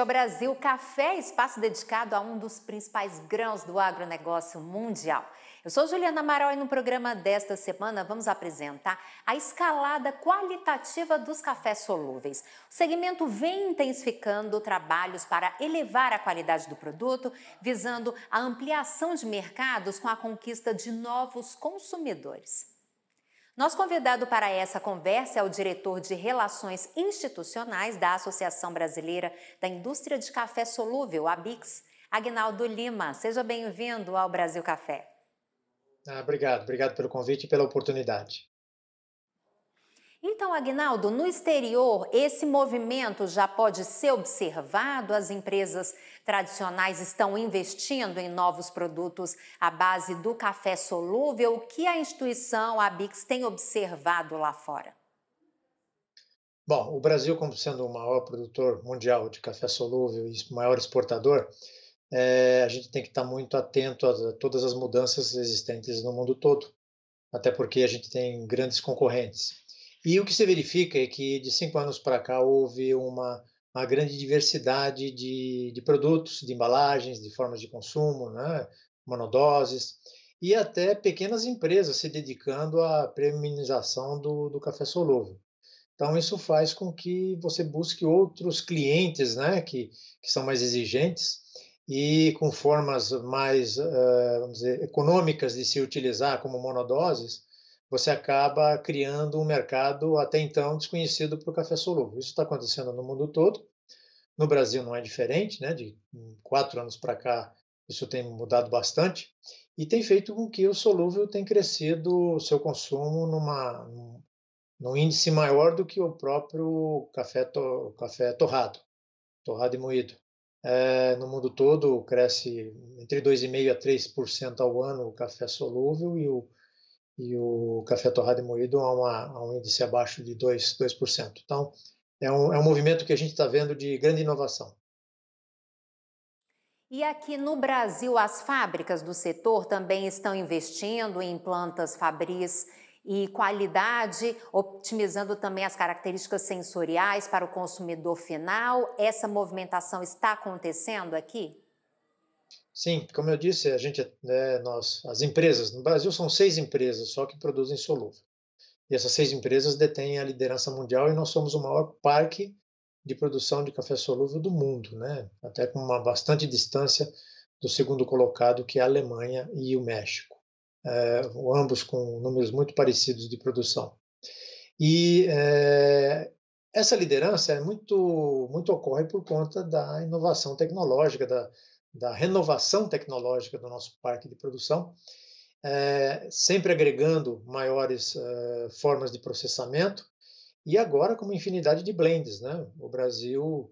É o Brasil Café, espaço dedicado a um dos principais grãos do agronegócio mundial. Eu sou Juliana Amaral e no programa desta semana vamos apresentar a escalada qualitativa dos cafés solúveis. O segmento vem intensificando trabalhos para elevar a qualidade do produto, visando a ampliação de mercados com a conquista de novos consumidores. Nosso convidado para essa conversa é o diretor de Relações Institucionais da Associação Brasileira da Indústria de Café Solúvel, a BICS, Agnaldo Lima. Seja bem-vindo ao Brasil Café. Ah, obrigado, obrigado pelo convite e pela oportunidade. Então, Agnaldo, no exterior, esse movimento já pode ser observado? As empresas tradicionais estão investindo em novos produtos à base do café solúvel? O que a instituição, a tem observado lá fora? Bom, o Brasil, como sendo o maior produtor mundial de café solúvel e maior exportador, é, a gente tem que estar muito atento a todas as mudanças existentes no mundo todo, até porque a gente tem grandes concorrentes. E o que se verifica é que de cinco anos para cá houve uma, uma grande diversidade de, de, produtos, de embalagens, de formas de consumo, né? monodoses, e até pequenas empresas se dedicando à premiumização do, do café solúvel. Então, isso faz com que você busque outros clientes né, que, que são mais exigentes e com formas mais uh, dizer, econômicas de se utilizar, como monodoses, você acaba criando um mercado até então desconhecido para o café solúvel. Isso está acontecendo no mundo todo. No Brasil não é diferente, né? De quatro anos para cá isso tem mudado bastante e tem feito com que o solúvel tenha crescido o seu consumo numa num índice maior do que o próprio café to, café torrado, torrado e moído. É, no mundo todo cresce entre 2,5% a 3% ao ano o café solúvel e o e o café torrado e moído a, uma, a um índice abaixo de 2%. 2%. Então, é um, é um movimento que a gente está vendo de grande inovação. E aqui no Brasil, as fábricas do setor também estão investindo em plantas fabris e qualidade, otimizando também as características sensoriais para o consumidor final. Essa movimentação está acontecendo aqui? Sim, como eu disse, a gente, né, nós, as empresas no Brasil são seis empresas só que produzem solúvel. E essas seis empresas detêm a liderança mundial e nós somos o maior parque de produção de café solúvel do mundo, né? Até com uma bastante distância do segundo colocado, que é a Alemanha e o México, é, ambos com números muito parecidos de produção. E é, essa liderança é muito, muito ocorre por conta da inovação tecnológica, da da renovação tecnológica do nosso parque de produção, é, sempre agregando maiores é, formas de processamento e agora com uma infinidade de blends, né? O Brasil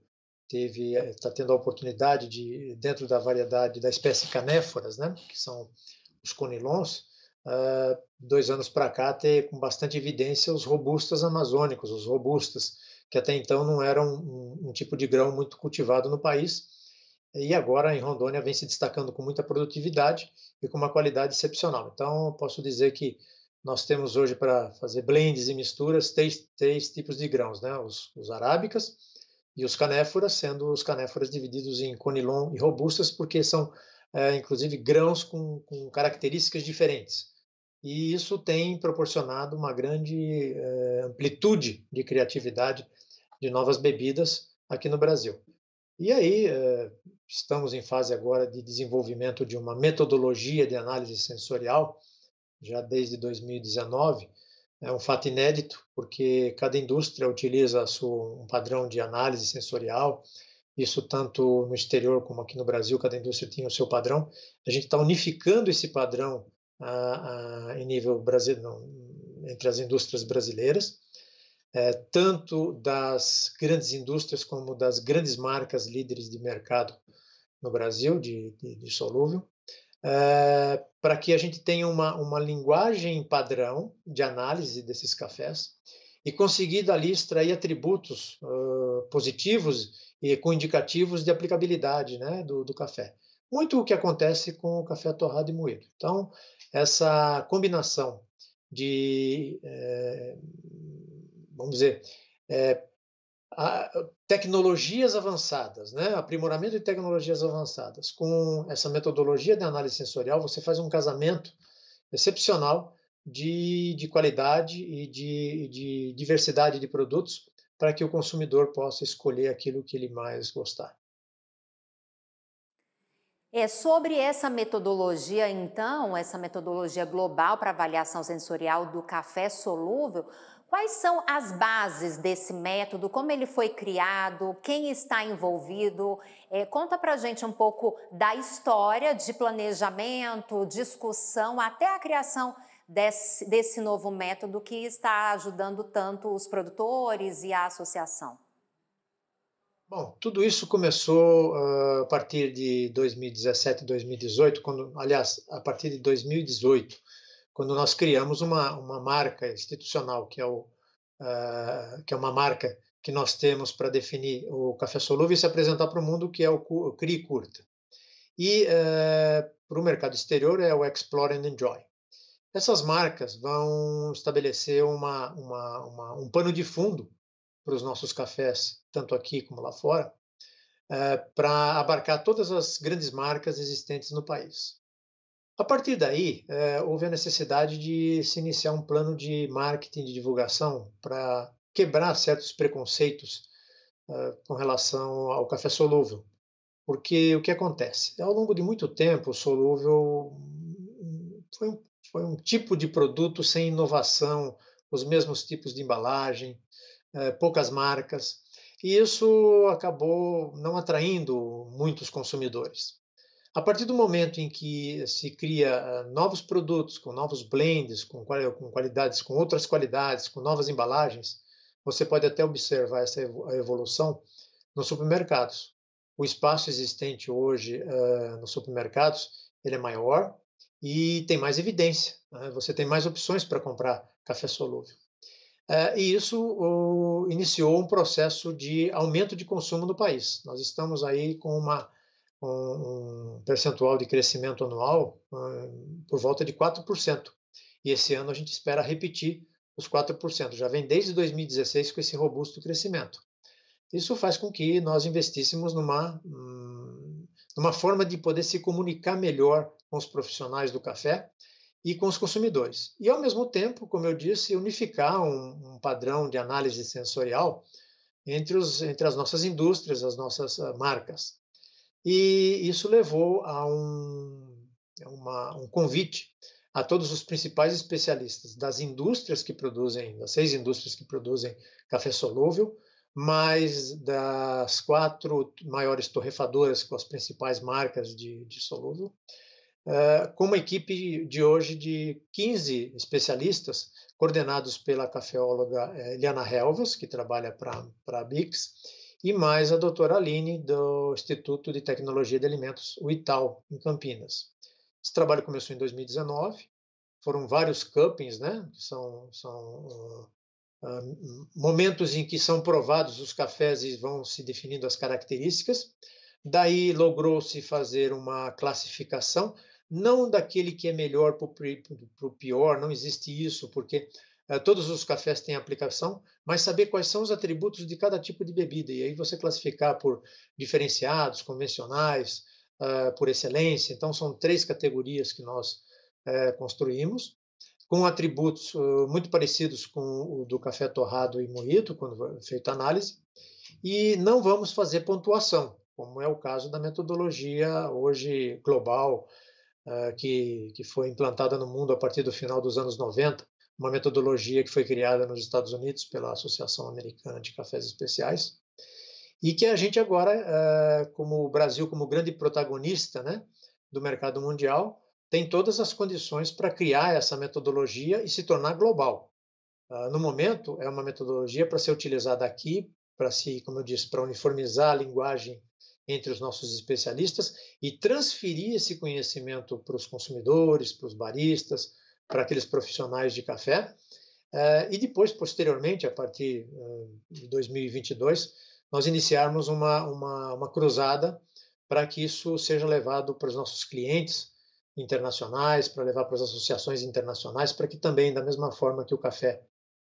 teve está é, tendo a oportunidade de dentro da variedade da espécie canéforas, né? Que são os conilons. Uh, dois anos para cá ter com bastante evidência os robustas amazônicos, os robustas que até então não eram um, um tipo de grão muito cultivado no país e agora em Rondônia vem se destacando com muita produtividade e com uma qualidade excepcional. Então, posso dizer que nós temos hoje para fazer blends e misturas três, três tipos de grãos, né? Os, os, arábicas e os canéforas, sendo os canéforas divididos em conilon e robustas, porque são, é, inclusive, grãos com, com, características diferentes. E isso tem proporcionado uma grande é, amplitude de criatividade de novas bebidas aqui no Brasil. E aí, eh, estamos em fase agora de desenvolvimento de uma metodologia de análise sensorial, já desde 2019. É um fato inédito, porque cada indústria utiliza um padrão de análise sensorial, isso tanto no exterior como aqui no Brasil, cada indústria tinha o seu padrão. A gente está unificando esse padrão a, ah, a, ah, em nível Brasil, não, entre as indústrias brasileiras é, tanto das grandes indústrias como das grandes marcas líderes de mercado no Brasil, de, de, de solúvel, é, para que a gente tenha uma, uma linguagem padrão de análise desses cafés e conseguir dali extrair atributos uh, positivos e com indicativos de aplicabilidade né, do, do café. Muito o que acontece com o café torrado e moído. Então, essa combinação de eh, vamos dizer, é, a, tecnologias avançadas, né? aprimoramento de tecnologias avançadas. Com essa metodologia de análise sensorial, você faz um casamento excepcional de, de qualidade e de, de diversidade de produtos para que o consumidor possa escolher aquilo que ele mais gostar. É sobre essa metodologia, então, essa metodologia global para avaliação sensorial do café solúvel. Quais são as bases desse método? Como ele foi criado? Quem está envolvido? É, conta para gente um pouco da história de planejamento, discussão, até a criação desse, desse novo método que está ajudando tanto os produtores e a associação. Bom, tudo isso começou uh, a partir de 2017, 2018, quando, aliás, a partir de 2018 quando nós criamos uma, uma marca institucional, que é, o, uh, que é uma marca que nós temos para definir o café solúvel e se apresentar para o mundo, que é o, o CRI Curta. E uh, eh, para o mercado exterior é o Explore and Enjoy. Essas marcas vão estabelecer uma, uma, uma um pano de fundo para os nossos cafés, tanto aqui como lá fora, uh, eh, para abarcar todas as grandes marcas existentes no país. A partir daí, é, houve a necessidade de se iniciar um plano de marketing, de divulgação, para quebrar certos preconceitos é, com relação ao café solúvel. Porque o que acontece? Ao longo de muito tempo, o solúvel foi um, foi um tipo de produto sem inovação, os mesmos tipos de embalagem, é, poucas marcas, e isso acabou não atraindo muitos consumidores. A partir do momento em que se cria ah, novos produtos, com novos blends, com, qualidades, com outras qualidades, com novas embalagens, você pode até observar essa evolução nos supermercados. O espaço existente hoje uh, nos supermercados ele é maior e tem mais evidência. Né? Você tem mais opções para comprar café solúvel. Uh, e isso uh, iniciou um processo de aumento de consumo no país. Nós estamos aí com uma um, percentual de crescimento anual por volta de 4%. E esse ano a gente espera repetir os 4%. Já vem desde 2016 com esse robusto crescimento. Isso faz com que nós investíssemos numa, hum, numa forma de poder se comunicar melhor com os profissionais do café e com os consumidores. E, ao mesmo tempo, como eu disse, unificar um, um padrão de análise sensorial entre, os, entre as nossas indústrias, as nossas ah, marcas. E isso levou a um, uma, um convite a todos os principais especialistas das indústrias que produzem, das seis indústrias que produzem café solúvel, mais das quatro maiores torrefadoras com as principais marcas de, de solúvel, uh, com uma equipe de hoje de 15 especialistas, coordenados pela cafeóloga eh, Eliana Helvas, que trabalha para a Bix, e mais a doutora Aline, do Instituto de Tecnologia de Alimentos, o Itaú, em Campinas. Esse trabalho começou em 2019, foram vários campings, né? São, são uh, momentos em que são provados os cafés e vão se definindo as características. Daí logrou-se fazer uma classificação, não daquele que é melhor para o pior, não existe isso, porque eh, todos os cafés têm aplicação, mas saber quais são os atributos de cada tipo de bebida. E aí você classificar por diferenciados, convencionais, eh, por excelência. Então, são três categorias que nós eh, construímos, com atributos muito parecidos com o do café torrado e moído, quando feita a análise. E não vamos fazer pontuação, como é o caso da metodologia hoje global, que, que foi implantada no mundo a partir do final dos anos 90 uma metodologia que foi criada nos Estados Unidos pela Associação Americana de Cafés Especiais, e que a gente agora, eh, como o Brasil como grande protagonista né, do mercado mundial, tem todas as condições para criar essa metodologia e se tornar global. Ah, no momento, é uma metodologia para ser utilizada aqui, para se, como eu disse, para uniformizar a linguagem entre os nossos especialistas e transferir esse conhecimento para os consumidores, para os baristas, para aqueles profissionais de café. Eh, e depois, posteriormente, a partir eh, de 2022, nós iniciarmos uma, uma, uma cruzada para que isso seja levado para os nossos clientes internacionais, para levar para as associações internacionais, para que também, da mesma forma que o café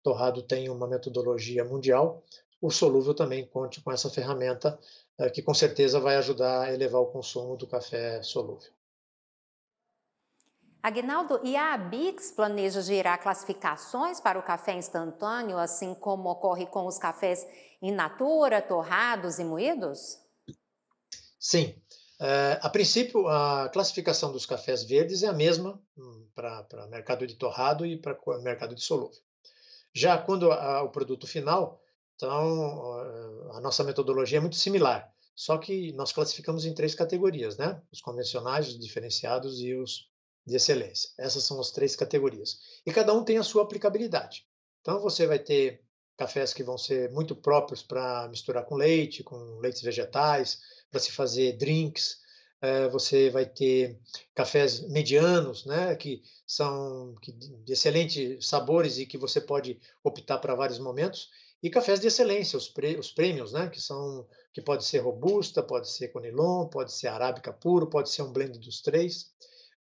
torrado tem uma metodologia mundial, o solúvel também conte com essa ferramenta eh, que com certeza vai ajudar a elevar o consumo do café solúvel. Agnaldo, e a ABIX planeja gerar classificações para o café instantâneo, assim como ocorre com os cafés in natura, torrados e moídos? Sim. Eh, a princípio, a classificação dos cafés verdes é a mesma hum, para mercado de torrado e para mercado de solúvel. Já quando a, o produto final, então eh, a nossa metodologia é muito similar, só que nós classificamos em três categorias, né? Os convencionais, os diferenciados e os de excelência. Essas são as três categorias. E cada um tem a sua aplicabilidade. Então, você vai ter cafés que vão ser muito próprios para misturar com leite, com leites vegetais, para se fazer drinks. Eh, você vai ter cafés medianos, né, que são de excelentes sabores e que você pode optar para vários momentos. E cafés de excelência, os, pre, os prêmios, né, que são que pode ser robusta, pode ser conilon, pode ser arábica puro, pode ser um blend dos três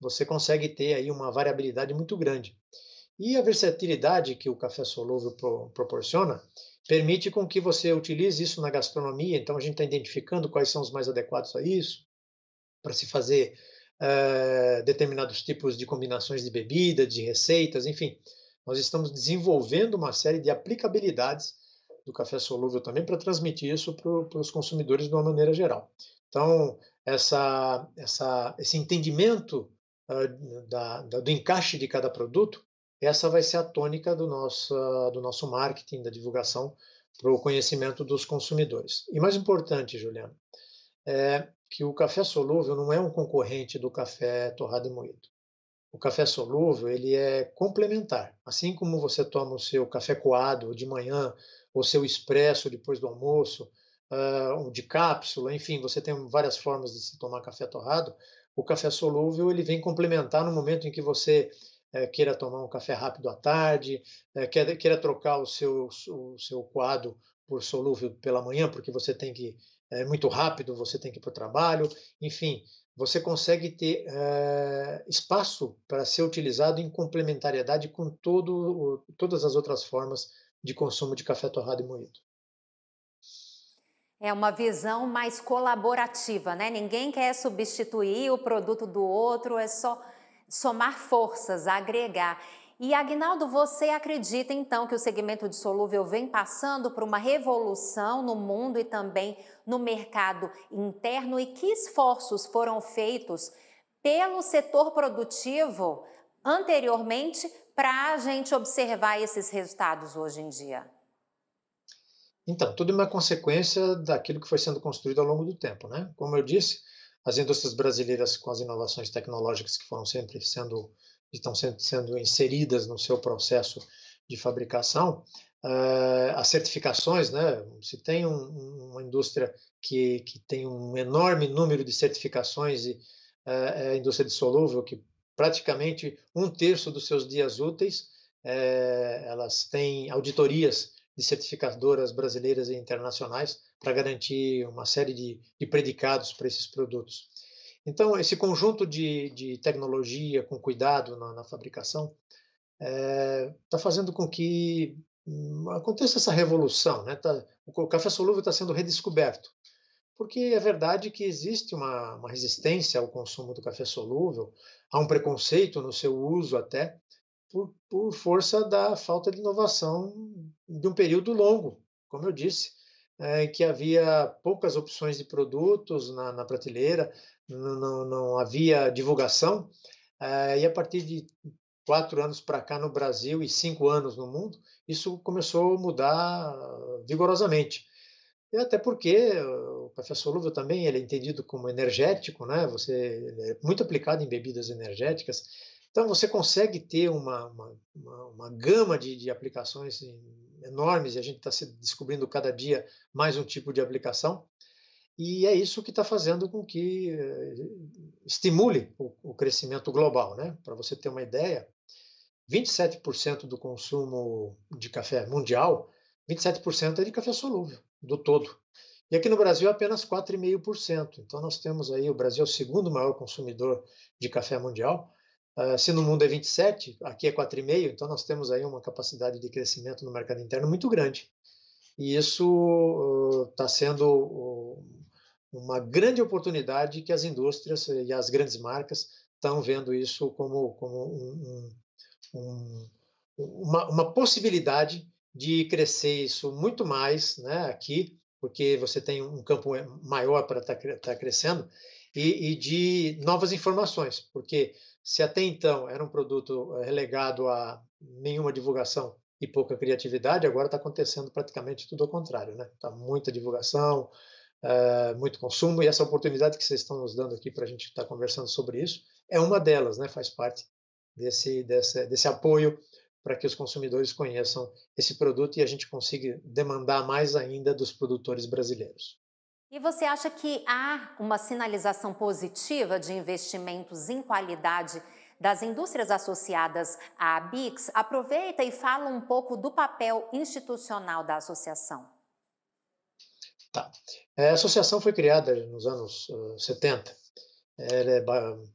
você consegue ter aí uma variabilidade muito grande. E a versatilidade que o café solúvel pro, proporciona permite com que você utilize isso na gastronomia. Então a gente está identificando quais são os mais adequados a isso para se fazer uh, determinados tipos de combinações de bebida, de receitas, enfim. Nós estamos desenvolvendo uma série de aplicabilidades do café solúvel também para transmitir isso para os consumidores de uma maneira geral. Então, essa, essa, esse entendimento ah, da, da, do encaixe de cada produto, essa vai ser a tônica do nosso, ah, do nosso marketing, da divulgação para o conhecimento dos consumidores. E mais importante, Juliana, é que o café solúvel não é um concorrente do café torrado e moído. O café solúvel ele é complementar. Assim como você toma o seu café coado de manhã, o seu expresso depois do almoço, uh, de cápsula, enfim, você tem várias formas de se tomar café torrado o café solúvel ele vem complementar no momento em que você é, queira tomar um café rápido à tarde, é, eh, queira, queira, trocar o seu, o seu quadro por solúvel pela manhã, porque você tem que eh, é muito rápido, você tem que ir para o trabalho, enfim, você consegue ter é, espaço para ser utilizado em complementariedade com todo, todas as outras formas de consumo de café torrado e moído. É uma visão mais colaborativa, né? Ninguém quer substituir o produto do outro, é só somar forças, agregar. E Agnaldo, você acredita então que o segmento de solúvel vem passando por uma revolução no mundo e também no mercado interno? E que esforços foram feitos pelo setor produtivo anteriormente para a gente observar esses resultados hoje em dia? Então, tudo é uma consequência daquilo que foi sendo construído ao longo do tempo, né? Como eu disse, as indústrias brasileiras com as inovações tecnológicas que foram sempre sendo estão sendo, sendo inseridas no seu processo de fabricação, uh, as certificações, né? Se tem um, uma indústria que, que tem um enorme número de certificações e uh, é a indústria de solúvel que praticamente um terço dos seus dias úteis uh, elas têm auditorias certificadoras brasileiras e internacionais para garantir uma série de, de predicados para esses produtos. Então, esse conjunto de, de tecnologia com cuidado na, na fabricação está é, tá fazendo com que hum, aconteça essa revolução. Né? Tá, o café solúvel está sendo redescoberto, porque é verdade que existe uma, uma resistência ao consumo do café solúvel, há um preconceito no seu uso até, por, por força da falta de inovação de um período longo, como eu disse, é, que havia poucas opções de produtos na, na prateleira, não, não, não, havia divulgação, é, e a partir de quatro anos para cá no Brasil e cinco anos no mundo, isso começou a mudar vigorosamente. E até porque o café solúvel também ele é entendido como energético, né? Você é muito aplicado em bebidas energéticas. Então, você consegue ter uma, uma, uma, uma gama de, de aplicações enormes, e a gente está se descobrindo cada dia mais um tipo de aplicação, e é isso que está fazendo com que eh, estimule o, o crescimento global. Né? Para você ter uma ideia, 27% do consumo de café mundial, 27% é de café solúvel, do todo. E aqui no Brasil é apenas 4,5%. Então nós temos aí o Brasil é o segundo maior consumidor de café mundial, ah, se no mundo é 27, aqui é 4,5, então nós temos aí uma capacidade de crescimento no mercado interno muito grande. E isso está ah, uh, sendo uh, uma grande oportunidade que as indústrias e as grandes marcas estão vendo isso como, como um, um, uma, uma, possibilidade de crescer isso muito mais né, aqui, porque você tem um campo maior para estar tá, tá crescendo, e, e de novas informações, porque se até então era um produto eh, relegado a nenhuma divulgação e pouca criatividade, agora está acontecendo praticamente tudo ao contrário, né? Tá muita divulgação, uh, muito consumo e essa oportunidade que vocês estão nos dando aqui para a gente estar tá conversando sobre isso é uma delas, né? Faz parte desse desse, desse apoio para que os consumidores conheçam esse produto e a gente consiga demandar mais ainda dos produtores brasileiros. E você acha que há uma sinalização positiva de investimentos em qualidade das indústrias associadas à BICS? Aproveita e fala um pouco do papel institucional da associação. Tá. É, a associação foi criada nos anos 70. Ela é,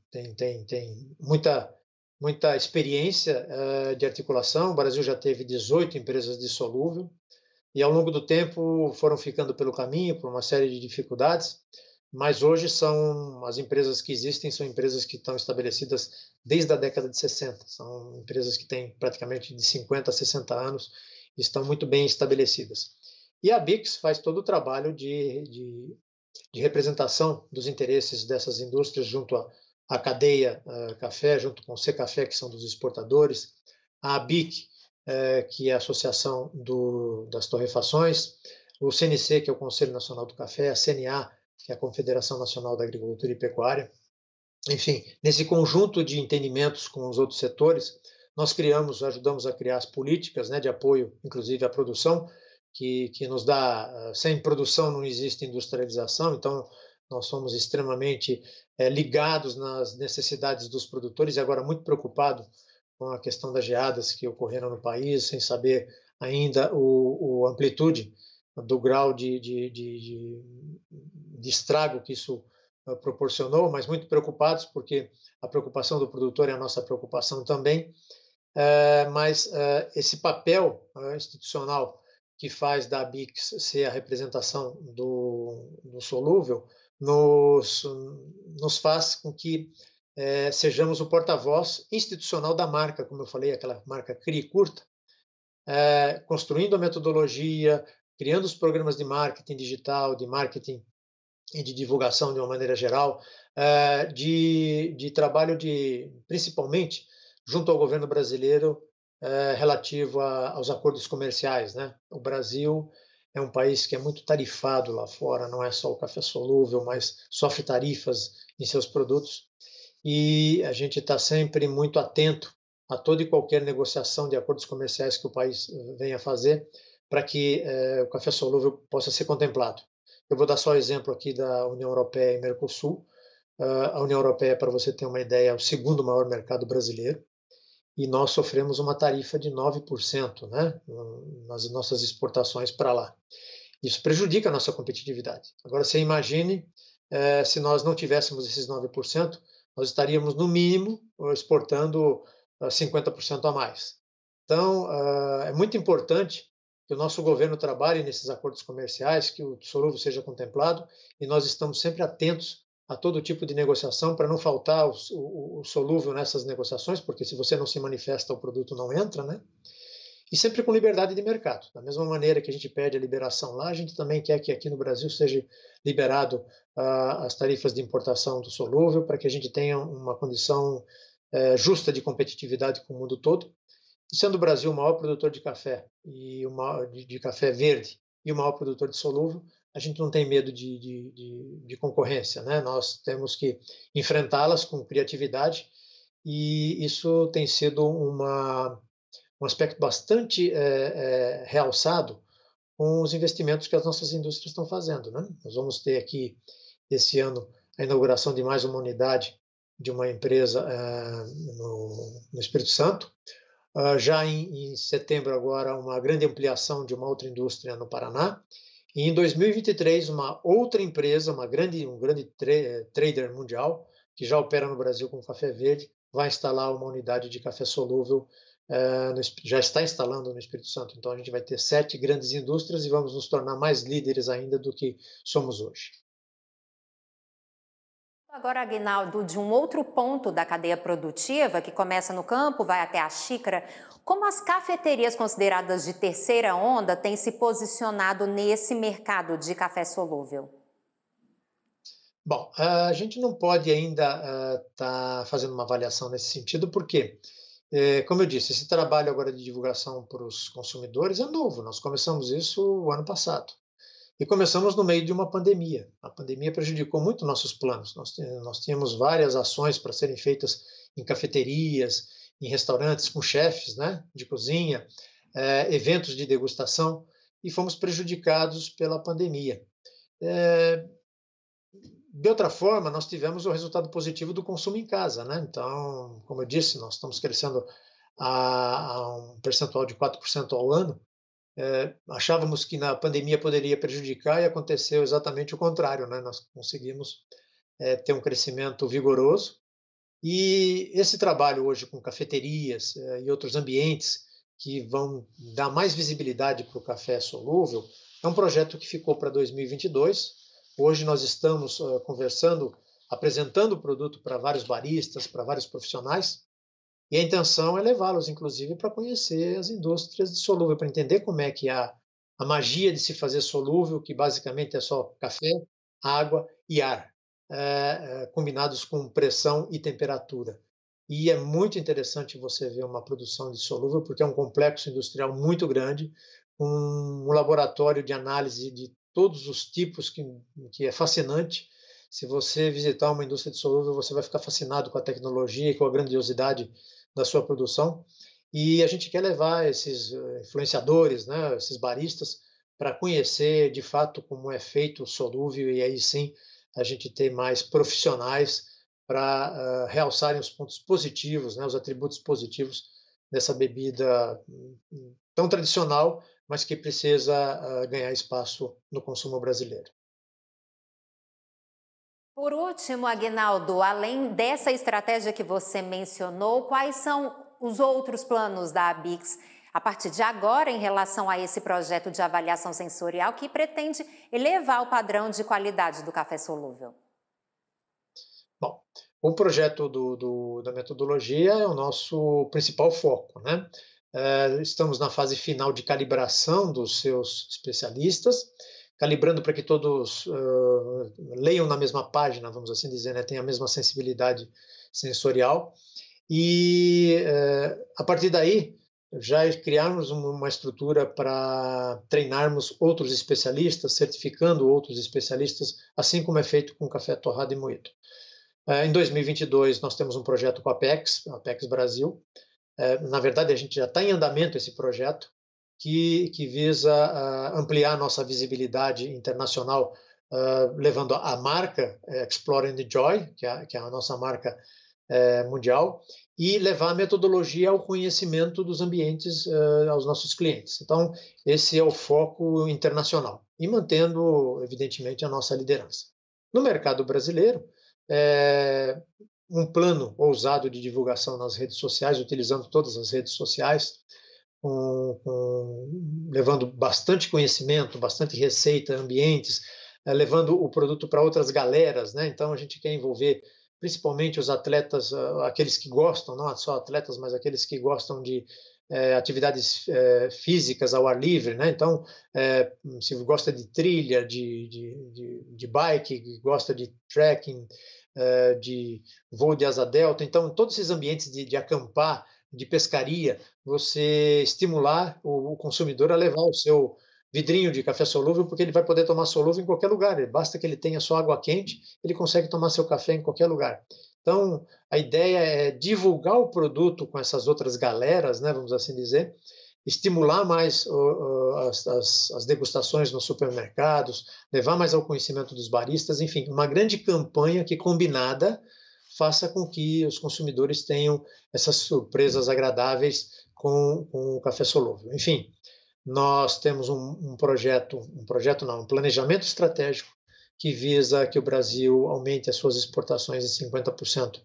tem, tem, tem muita, muita experiência de articulação. O Brasil já teve 18 empresas de solúvel e ao longo do tempo foram ficando pelo caminho por uma série de dificuldades, mas hoje são as empresas que existem são empresas que estão estabelecidas desde a década de 60, são empresas que têm praticamente de 50 a 60 anos e estão muito bem estabelecidas. E a Bix faz todo o trabalho de, de, de representação dos interesses dessas indústrias junto à, à cadeia ah, café, junto com o C Café, que são dos exportadores, a ABIC, é, que é a Associação do, das Torrefações, o CNC, que é o Conselho Nacional do Café, a CNA, que é a Confederação Nacional da Agricultura e Pecuária. Enfim, nesse conjunto de entendimentos com os outros setores, nós criamos, ajudamos a criar as políticas né, de apoio, inclusive à produção, que, que nos dá. Eh, sem produção não existe industrialização, então nós somos extremamente é, ligados nas necessidades dos produtores e agora muito preocupados com a questão das geadas que ocorreram no país, sem saber ainda o, o amplitude do grau de, de, de, de estrago que isso ah, proporcionou, mas muito preocupados, porque a preocupação do produtor é a nossa preocupação também. Eh, mas eh, esse papel ah, institucional que faz da BICS ser a representação do, do solúvel nos, nos faz com que é, sejamos o porta-voz institucional da marca, como eu falei, aquela marca CRI curta, é, construindo a metodologia, criando os programas de marketing digital, de marketing e de divulgação de uma maneira geral, é, de, de trabalho de, principalmente, junto ao governo brasileiro, relativo a, aos acordos comerciais. Né? O Brasil é um país que é muito tarifado lá fora, não é só o café solúvel, mas sofre tarifas em seus produtos e a gente está sempre muito atento a toda e qualquer negociação de acordos comerciais que o país eh, venha fazer para que eh, o café solúvel possa ser contemplado. Eu vou dar só exemplo aqui da União Europeia e Mercosul. Uh, a União Europeia, para você ter uma ideia, é o segundo maior mercado brasileiro e nós sofremos uma tarifa de 9% né, nas nossas exportações para lá. Isso prejudica a nossa competitividade. Agora, você imagine eh, se nós não tivéssemos esses 9%, nós estaríamos, no mínimo, exportando 50% ah, a mais. Então, ah, é muito importante que o nosso governo trabalhe nesses acordos comerciais, que o solúvel seja contemplado, e nós estamos sempre atentos a todo tipo de negociação para não faltar o, o, o, solúvel nessas negociações, porque se você não se manifesta, o produto não entra, né? E sempre com liberdade de mercado. Da mesma maneira que a gente pede a liberação lá, a gente também quer que aqui no Brasil seja liberado as tarifas de importação do solúvel para que a gente tenha uma condição é, justa de competitividade com o mundo todo. E sendo o Brasil o maior produtor de café e uma, de, de, café verde e o maior produtor de solúvel, a gente não tem medo de, de, de concorrência, né? Nós temos que enfrentá-las com criatividade e isso tem sido uma, um aspecto bastante é, é, realçado com os investimentos que as nossas indústrias estão fazendo, né? Nós vamos ter aqui esse ano a inauguração de mais uma unidade de uma empresa eh, no, no, Espírito Santo. Uh, já em, em, setembro, agora, uma grande ampliação de uma outra indústria no Paraná. E em 2023, uma outra empresa, uma grande, um grande tra trader mundial, que já opera no Brasil com café verde, vai instalar uma unidade de café solúvel, uh, no, já está instalando no Espírito Santo. Então, a gente vai ter sete grandes indústrias e vamos nos tornar mais líderes ainda do que somos hoje. Agora, Aguinaldo, de um outro ponto da cadeia produtiva, que começa no campo, vai até a xícara, como as cafeterias consideradas de terceira onda têm se posicionado nesse mercado de café solúvel? Bom, eh, a gente não pode ainda estar eh, tá fazendo uma avaliação nesse sentido, porque, eh, como eu disse, esse trabalho agora de divulgação para os consumidores é novo, nós começamos isso o ano passado. E começamos no meio de uma pandemia. A pandemia prejudicou muito nossos planos. Nós, tínhamos várias ações para serem feitas em cafeterias, em restaurantes com chefes né, de cozinha, é, eventos de degustação, e fomos prejudicados pela pandemia. É, de outra forma, nós tivemos o resultado positivo do consumo em casa. Né? Então, como eu disse, nós estamos crescendo a, a um percentual de 4% ao ano, é, achávamos que na pandemia poderia prejudicar e aconteceu exatamente o contrário, né? Nós conseguimos é, ter um crescimento vigoroso e esse trabalho hoje com cafeterias é, e outros ambientes que vão dar mais visibilidade para o café solúvel é um projeto que ficou para 2022. Hoje nós estamos conversando, apresentando o produto para vários baristas, para vários profissionais e a intenção é levá-los, inclusive, para conhecer as indústrias de solúvel, para entender como é que há a magia de se fazer solúvel, que basicamente é só café, água e ar, é, é, combinados com pressão e temperatura. E é muito interessante você ver uma produção de solúvel, porque é um complexo industrial muito grande, um, um laboratório de análise de todos os tipos que, que é fascinante. Se você visitar uma indústria de solúvel, você vai ficar fascinado com a tecnologia e com a grandiosidade da sua produção. E a gente quer levar esses eh, influenciadores, né, esses baristas, para conhecer de fato como é feito o solúvel e aí sim a gente ter mais profissionais para uh, eh, realçarem os pontos positivos, né, os atributos positivos dessa bebida hum, tão tradicional, mas que precisa uh, ganhar espaço no consumo brasileiro. Por último, Agnaldo, além dessa estratégia que você mencionou, quais são os outros planos da ABIX a partir de agora em relação a esse projeto de avaliação sensorial que pretende elevar o padrão de qualidade do café solúvel? Bom, o projeto do, do, da metodologia é o nosso principal foco, né? É, estamos na fase final de calibração dos seus especialistas calibrando para que todos uh, leiam na mesma página, vamos assim dizer, né? tenham a mesma sensibilidade sensorial. E uh, a partir daí, já criarmos uma estrutura para treinarmos outros especialistas, certificando outros especialistas, assim como é feito com café torrado e moído. Ah, em 2022, nós temos um projeto com a Apex, a Apex Brasil. Na verdade, a gente já está em andamento esse projeto, que, que visa uh, ampliar nossa visibilidade internacional, uh, levando a, marca eh, Exploring Explore and que é, que é a nossa marca eh, mundial, e levar a metodologia ao conhecimento dos ambientes ah, aos nossos clientes. Então, esse é o foco internacional, e mantendo, evidentemente, a nossa liderança. No mercado brasileiro, é, um plano ousado de divulgação nas redes sociais, utilizando todas as redes sociais, uh, uh, levando bastante conhecimento, bastante receita, ambientes, uh, levando o produto para outras galeras, né? Então a gente quer envolver principalmente os atletas, ah, aqueles que gostam, não só atletas, mas aqueles que gostam de eh, atividades eh, físicas ao ar livre, né? Então, se gosta de trilha, de, de, de, de bike, gosta de trekking, de voo de asa delta, então todos esses ambientes de, de acampar de pescaria, você estimular o, o consumidor a levar o seu vidrinho de café solúvel, porque ele vai poder tomar solúvel em qualquer lugar. Né? Basta que ele tenha só água quente, ele consegue tomar seu café em qualquer lugar. Então, a ideia é divulgar o produto com essas outras galeras, né, vamos assim dizer, estimular mais uh, as, as, as, degustações nos supermercados, levar mais ao conhecimento dos baristas, enfim, uma grande campanha que combinada faça com que os consumidores tenham essas surpresas agradáveis com, com o café solúvel. Enfim, nós temos um, um, projeto, um projeto não, um planejamento estratégico que visa que o Brasil aumente as suas exportações em 50%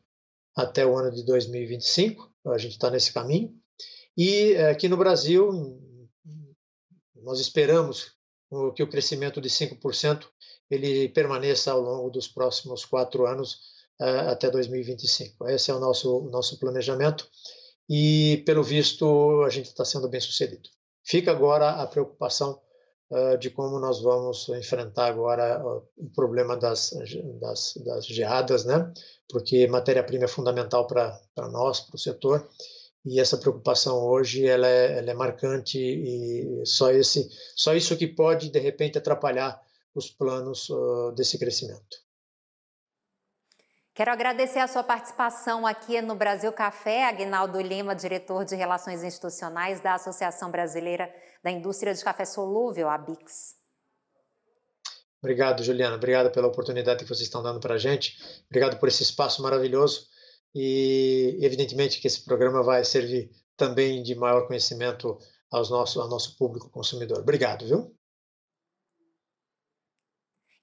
até o ano de 2025. A gente está nesse caminho. E eh, aqui no Brasil, nós esperamos que o crescimento de 5% ele permaneça ao longo dos próximos quatro anos, é, até 2025. Esse é o nosso, nosso planejamento e, pelo visto, a gente está sendo bem sucedido. Fica agora a preocupação é, de como nós vamos enfrentar agora o problema das, das, das geadas, né? porque matéria-prima é fundamental para nós, para o setor, e essa preocupação hoje ela é, ela é, marcante e só, esse, só isso que pode, de repente, atrapalhar os planos desse crescimento. Quero agradecer a sua participação aqui no Brasil Café, Agnaldo Lima, diretor de Relações Institucionais da Associação Brasileira da Indústria de Café Solúvel, a Obrigado, Juliana. Obrigado pela oportunidade que vocês estão dando para a gente. Obrigado por esse espaço maravilhoso. E, evidentemente, que esse programa vai servir também de maior conhecimento aos nosso, ao nosso público consumidor. Obrigado, viu?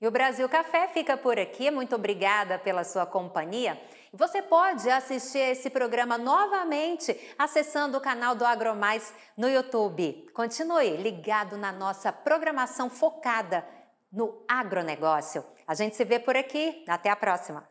E o Brasil Café fica por aqui. Muito obrigada pela sua companhia. Você pode assistir esse programa novamente acessando o canal do AgroMais no YouTube. Continue ligado na nossa programação focada no agronegócio. A gente se vê por aqui. Até a próxima.